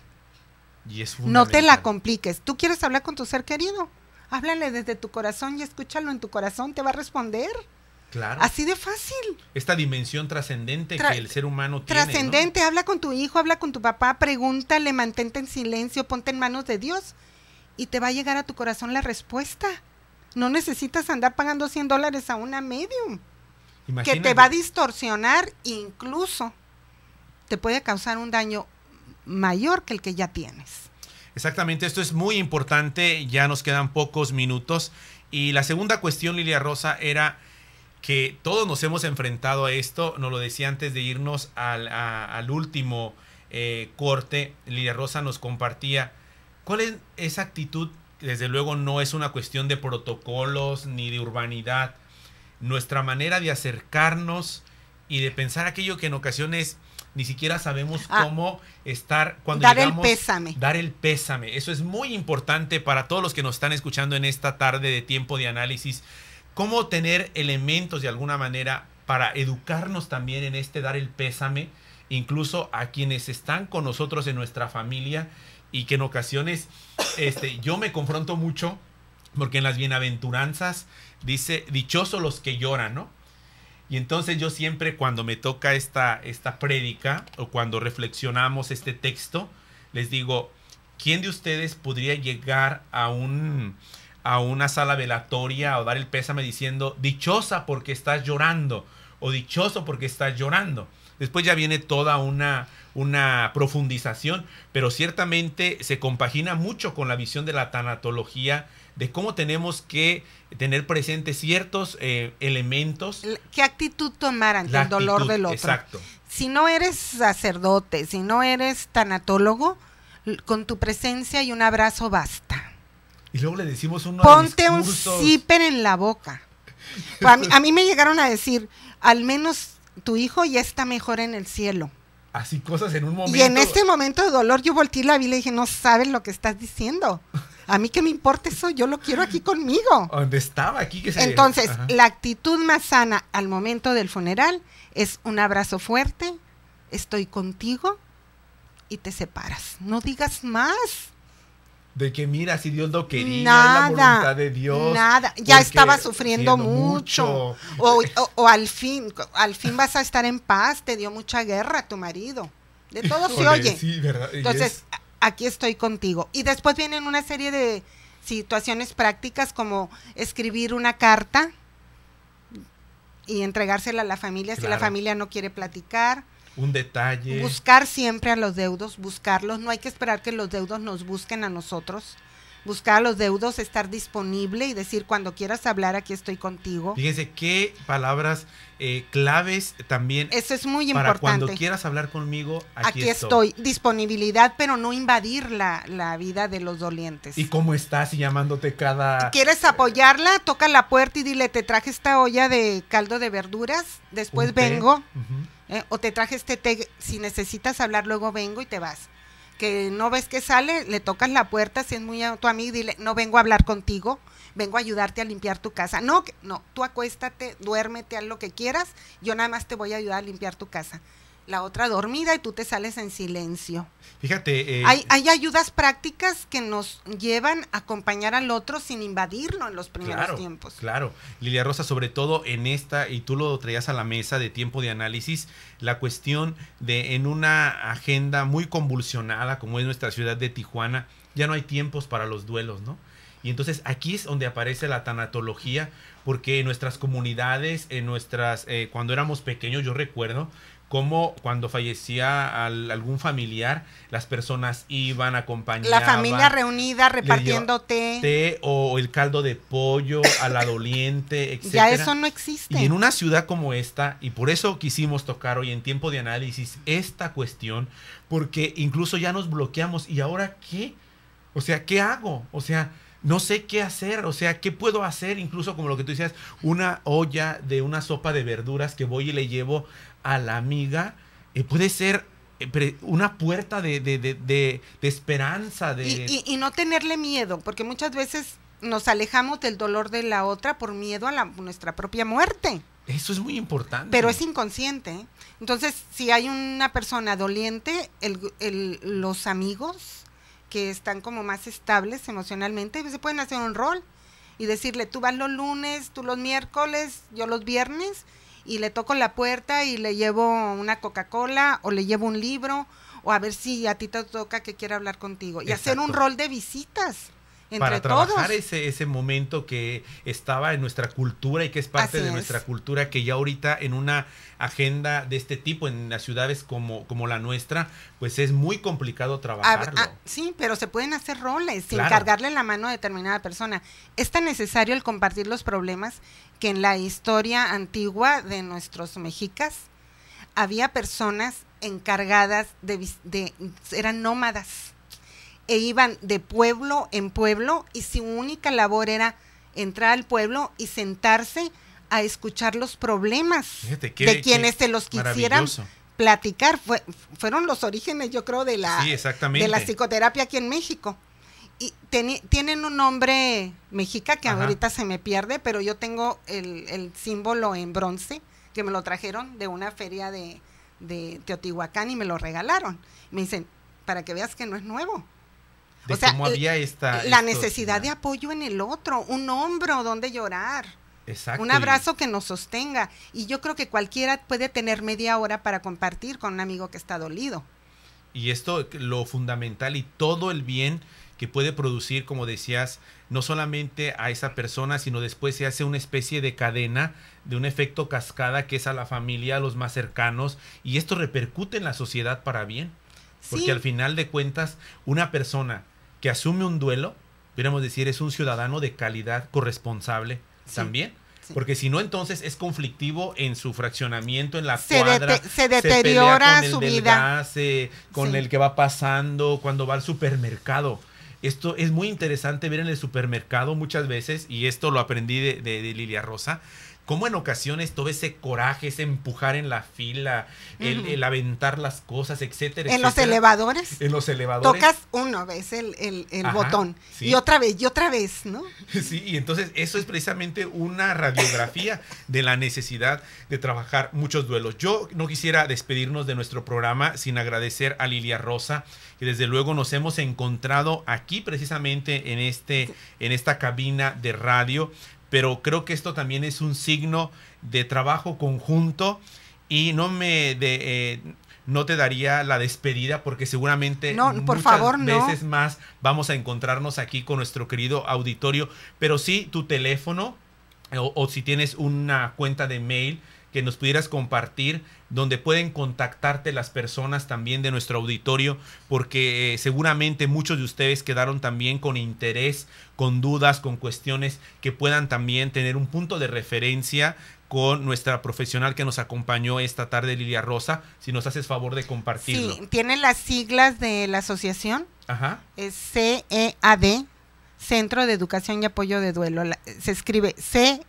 Y es no te la compliques. Tú quieres hablar con tu ser querido. Háblale desde tu corazón y escúchalo en tu corazón, te va a responder. Así de fácil. Esta dimensión trascendente que el ser humano tiene. Trascendente, habla con tu hijo, habla con tu papá, pregúntale, mantente en silencio, ponte en manos de Dios y te va a llegar a tu corazón la respuesta. No necesitas andar pagando 100 dólares a una medium. Que te va a distorsionar incluso. Te puede causar un daño mayor que el que ya tienes. Exactamente, esto es muy importante, ya nos quedan pocos minutos. Y la segunda cuestión, Lilia Rosa, era que todos nos hemos enfrentado a esto, nos lo decía antes de irnos al, último eh, corte, Lidia Rosa nos compartía, ¿cuál es esa actitud? Desde luego no es una cuestión de protocolos ni de urbanidad, nuestra manera de acercarnos y de pensar aquello que en ocasiones ni siquiera sabemos ah. cómo estar cuando dar Dar el pésame. Eso es muy importante para todos los que nos están escuchando en esta tarde de tiempo de análisis cómo tener elementos de alguna manera para educarnos también en este dar el pésame, incluso a quienes están con nosotros en nuestra familia y que en ocasiones este, yo me confronto mucho porque en las bienaventuranzas dice, dichosos los que lloran, ¿no? Y entonces yo siempre cuando me toca esta, esta prédica o cuando reflexionamos este texto, les digo, ¿quién de ustedes podría llegar a un a una sala velatoria o dar el pésame diciendo, dichosa porque estás llorando o dichoso porque estás llorando. Después ya viene toda una, una profundización, pero ciertamente se compagina mucho con la visión de la tanatología, de cómo tenemos que tener presentes ciertos eh, elementos. ¿Qué actitud tomar ante el dolor del otro? Exacto. Si no eres sacerdote, si no eres tanatólogo, con tu presencia y un abrazo basta. Y luego le decimos uno Ponte un zipper en la boca. A mí, me llegaron a decir, al menos tu hijo ya está mejor en el cielo. Así cosas en un momento. Y en este momento de dolor yo volteé la vi y le dije, no sabes lo que estás diciendo. A mí que me importa eso, yo lo quiero aquí conmigo. <laughs> ¿Dónde estaba aquí? Entonces, la actitud más sana al momento del funeral es un abrazo fuerte, estoy contigo y te separas. No digas más de que mira, si Dios lo quería, nada, la voluntad de Dios. Nada, ya estaba sufriendo mucho. O, al fin, al fin vas a estar en paz, te dio mucha guerra a tu marido. De todo se oye. Entonces, aquí estoy contigo. Y después vienen una serie de situaciones prácticas como escribir una carta y entregársela a la familia si la familia no quiere platicar un detalle. Buscar siempre a los deudos, buscarlos. No hay que esperar que los deudos nos busquen a nosotros. Buscar a los deudos, estar disponible y decir cuando quieras hablar, aquí estoy contigo. Fíjense qué palabras eh, claves también. Eso es muy para Cuando quieras hablar conmigo, aquí, aquí estoy. Disponibilidad, pero no invadir la, vida de los dolientes. ¿Y cómo estás llamándote cada... ¿Quieres apoyarla? Toca la puerta y dile, te traje esta olla de caldo de verduras, después vengo. ¿eh? o te traje este té, si necesitas hablar luego vengo y te vas. Que no ves que sale, le tocas la puerta, si es muy a tu amigo, dile, no vengo a hablar contigo, vengo a ayudarte a limpiar tu casa. No, no, tú acuéstate, duérmete, haz lo que quieras, yo nada más te voy a ayudar a limpiar tu casa la otra dormida y tú te sales en silencio. Fíjate. Eh, hay, ayudas prácticas que nos llevan a acompañar al otro sin invadirlo en los primeros tiempos. Claro, Lilia Rosa, sobre todo en esta, y tú lo traías a la mesa de tiempo de análisis, la cuestión de en una agenda muy convulsionada como es nuestra ciudad de Tijuana, ya no hay tiempos para los duelos, ¿no? Y entonces aquí es donde aparece la tanatología, porque en nuestras comunidades, en nuestras, eh, cuando éramos pequeños, yo recuerdo cómo cuando fallecía algún familiar, las personas iban, acompañando. La familia reunida repartiendo té. Té o el caldo de pollo a la doliente, etc. <laughs> Ya eso no existe. Y en una ciudad como esta, y por eso quisimos tocar hoy en tiempo de análisis esta cuestión, porque incluso ya nos bloqueamos. ¿Y ahora qué? O sea, ¿qué hago? O sea, no sé qué hacer, o sea, qué puedo hacer, incluso como lo que tú decías, una olla de una sopa de verduras que voy y le llevo a la amiga, eh, puede ser eh, una puerta de, de, de, de esperanza. De... Y, no tenerle miedo, porque muchas veces nos alejamos del dolor de la otra por miedo a nuestra propia muerte. Eso es muy importante. Pero es inconsciente. ¿eh? Entonces, si hay una persona doliente, los amigos, que están como más estables emocionalmente, pues, se pueden hacer un rol y decirle, tú vas los lunes, tú los miércoles, yo los viernes, y le toco la puerta y le llevo una Coca-Cola o le llevo un libro, o a ver si a ti te toca que quiera hablar contigo. Y hacer un rol de visitas para trabajar Ese, ese momento que estaba en nuestra cultura y que es parte de nuestra cultura, que ya ahorita en una agenda de este tipo en las ciudades como, como la nuestra, pues es muy complicado trabajarlo. Ah, sí, pero se pueden hacer roles sin cargarle la mano a determinada persona. Es tan necesario el compartir los problemas que en la historia antigua de nuestros mexicas había personas encargadas de, de eran nómadas e iban de pueblo en pueblo y su única labor era entrar al pueblo y sentarse a escuchar los problemas de quienes se los quisieran platicar. fueron los orígenes, yo creo, de la, de la psicoterapia aquí en México. Y tienen un nombre mexica que ahorita se me pierde, pero yo tengo el, símbolo en bronce que me lo trajeron de una feria de, de Teotihuacán y me lo regalaron. Me dicen, para que veas que no es nuevo. Eh, había eh, La necesidad de apoyo en el otro, un hombro donde llorar. Exacto. Un abrazo que nos sostenga. Y yo creo que cualquiera puede tener media hora para compartir con un amigo que está dolido. Y esto, lo fundamental y todo el bien que puede producir, como decías, no solamente a esa persona, sino después se hace una especie de cadena, de un efecto cascada que es a la familia, a los más cercanos, y esto repercute en la sociedad para bien. Porque al final de cuentas, una persona que asume un duelo, podríamos decir, es un ciudadano de calidad corresponsable también. Porque si no, entonces es conflictivo en su fraccionamiento, en la se cuadra. se deteriora su vida. Eh, con el que va pasando, cuando va al supermercado. Esto es muy interesante ver en el supermercado muchas veces, y esto lo aprendí de Lilia Rosa, cómo en ocasiones todo ese coraje, ese empujar en la fila, el, aventar las cosas, etcétera. En los elevadores. En los elevadores. Tocas una vez el, el, botón y otra vez y otra vez, ¿no? <laughs> Sí, y entonces eso es precisamente una radiografía de la necesidad de trabajar muchos duelos. Yo no quisiera despedirnos de nuestro programa sin agradecer a Lilia Rosa, que desde luego nos hemos encontrado aquí precisamente en, este, en esta cabina de radio pero creo que esto también es un signo de trabajo conjunto y no me de, eh, no te daría la despedida porque seguramente no, por favor, no. veces más vamos a encontrarnos aquí con nuestro querido auditorio, pero sí tu teléfono o si tienes una cuenta de mail que nos pudieras compartir, donde pueden contactarte las personas también de nuestro auditorio, porque eh, seguramente muchos de ustedes quedaron también con interés, con dudas, con cuestiones que puedan también tener un punto de referencia con nuestra profesional que nos acompañó esta tarde, Lilia Rosa, si nos haces favor de compartirlo. Sí, tiene las siglas de la asociación. Ajá. CEAD, Centro de Educación y Apoyo de Duelo. se escribe CEAD.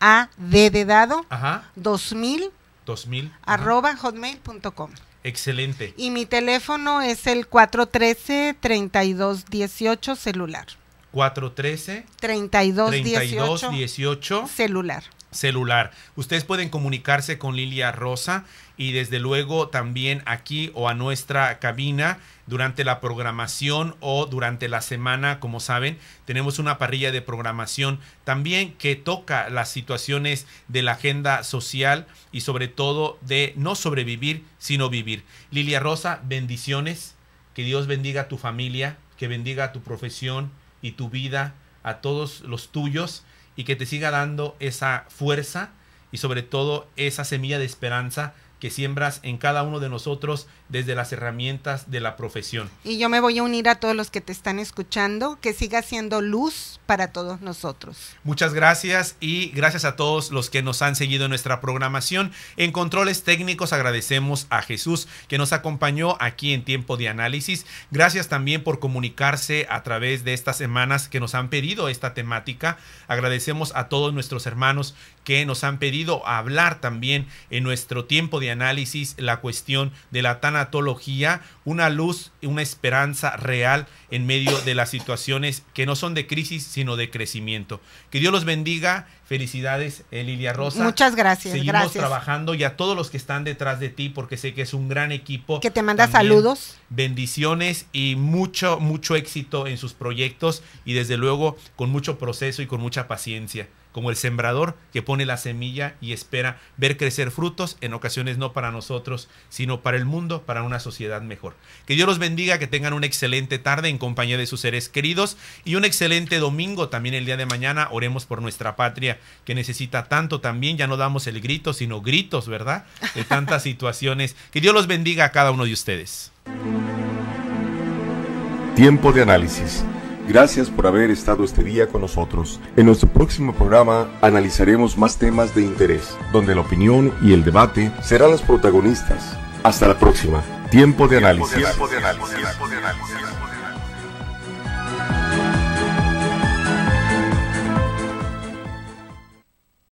A D dado Ajá. 2000 2000 arroba hotmail.com. Excelente. Y mi teléfono es el 413 3218 celular. 413 3218 celular. Celular. Ustedes pueden comunicarse con Lilia Rosa y desde luego también aquí o a nuestra cabina durante la programación o durante la semana, como saben, tenemos una parrilla de programación también que toca las situaciones de la agenda social y sobre todo de no sobrevivir, sino vivir. Lilia Rosa, bendiciones, que Dios bendiga a tu familia, que bendiga a tu profesión y tu vida, a todos los tuyos y que te siga dando esa fuerza y sobre todo esa semilla de esperanza que siembras en cada uno de nosotros desde las herramientas de la profesión. Y yo me voy a unir a todos los que te están escuchando, que siga siendo luz para todos nosotros. Muchas gracias y gracias a todos los que nos han seguido en nuestra programación. En controles técnicos agradecemos a Jesús que nos acompañó aquí en tiempo de análisis. Gracias también por comunicarse a través de estas semanas que nos han pedido esta temática. Agradecemos a todos nuestros hermanos que nos han pedido hablar también en nuestro tiempo de análisis la cuestión de la tanatología, una luz, una esperanza real en medio de las situaciones que no son de crisis, sino de crecimiento. Que Dios los bendiga. Felicidades, eh, Lilia Rosa. Muchas gracias. Seguimos gracias. trabajando y a todos los que están detrás de ti, porque sé que es un gran equipo. Que te manda saludos. Bendiciones y mucho, mucho éxito en sus proyectos y desde luego con mucho proceso y con mucha paciencia como el sembrador que pone la semilla y espera ver crecer frutos, en ocasiones no para nosotros, sino para el mundo, para una sociedad mejor. Que Dios los bendiga, que tengan una excelente tarde en compañía de sus seres queridos y un excelente domingo también el día de mañana. Oremos por nuestra patria que necesita tanto también, ya no damos el grito, sino gritos, ¿verdad? De tantas <laughs> situaciones. Que Dios los bendiga a cada uno de ustedes. Tiempo de análisis Gracias por haber estado este día con nosotros. En nuestro próximo programa analizaremos más temas de interés, donde la opinión y el debate serán las protagonistas. Hasta la próxima. Tiempo de análisis.